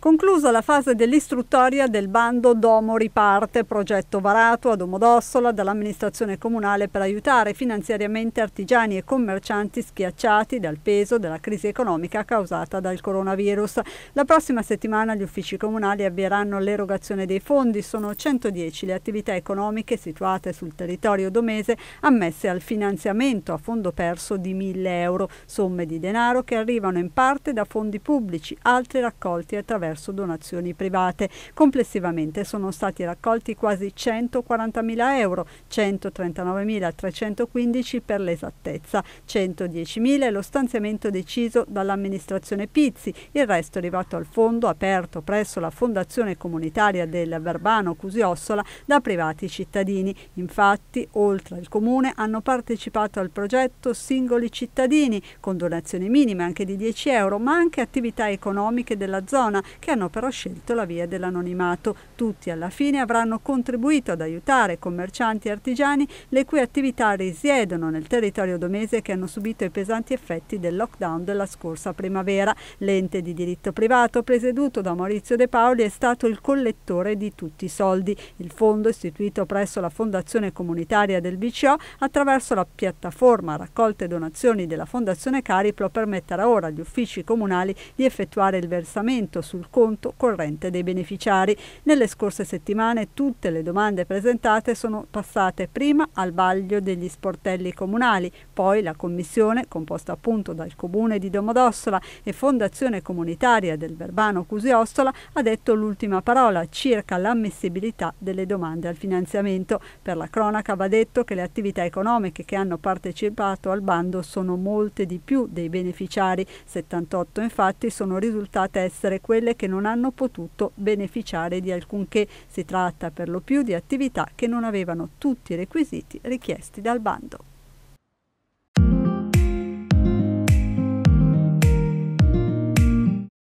Conclusa la fase dell'istruttoria del bando Domo Riparte, progetto varato a Domodossola dall'amministrazione comunale per aiutare finanziariamente artigiani e commercianti schiacciati dal peso della crisi economica causata dal coronavirus. La prossima settimana gli uffici comunali avvieranno l'erogazione dei fondi. Sono 110 le attività economiche situate sul territorio domese ammesse al finanziamento a fondo perso di 1000 euro, somme di denaro che arrivano in parte da fondi pubblici, altri raccolti attraverso attraverso donazioni private. Complessivamente sono stati raccolti quasi 140.000 euro, 139.315 per l'esattezza, 110.000 lo stanziamento deciso dall'amministrazione Pizzi, il resto è arrivato al fondo aperto presso la Fondazione Comunitaria del Verbano Cusiossola da privati cittadini. Infatti, oltre al comune, hanno partecipato al progetto singoli cittadini con donazioni minime anche di 10 euro, ma anche attività economiche della zona che hanno però scelto la via dell'anonimato. Tutti alla fine avranno contribuito ad aiutare commercianti e artigiani le cui attività risiedono nel territorio domese che hanno subito i pesanti effetti del lockdown della scorsa primavera. L'ente di diritto privato presieduto da Maurizio De Paoli è stato il collettore di tutti i soldi. Il fondo istituito presso la Fondazione Comunitaria del BCO attraverso la piattaforma raccolte donazioni della Fondazione Cariplo permetterà ora agli uffici comunali di effettuare il versamento sul conto corrente dei beneficiari. Nelle scorse settimane tutte le domande presentate sono passate prima al vaglio degli sportelli comunali, poi la commissione, composta appunto dal comune di Domodossola e Fondazione Comunitaria del Verbano Cusiossola, ha detto l'ultima parola circa l'ammissibilità delle domande al finanziamento. Per la cronaca va detto che le attività economiche che hanno partecipato al bando sono molte di più dei beneficiari, 78 infatti sono risultate essere quelle che che non hanno potuto beneficiare di alcunché. Si tratta per lo più di attività che non avevano tutti i requisiti richiesti dal bando.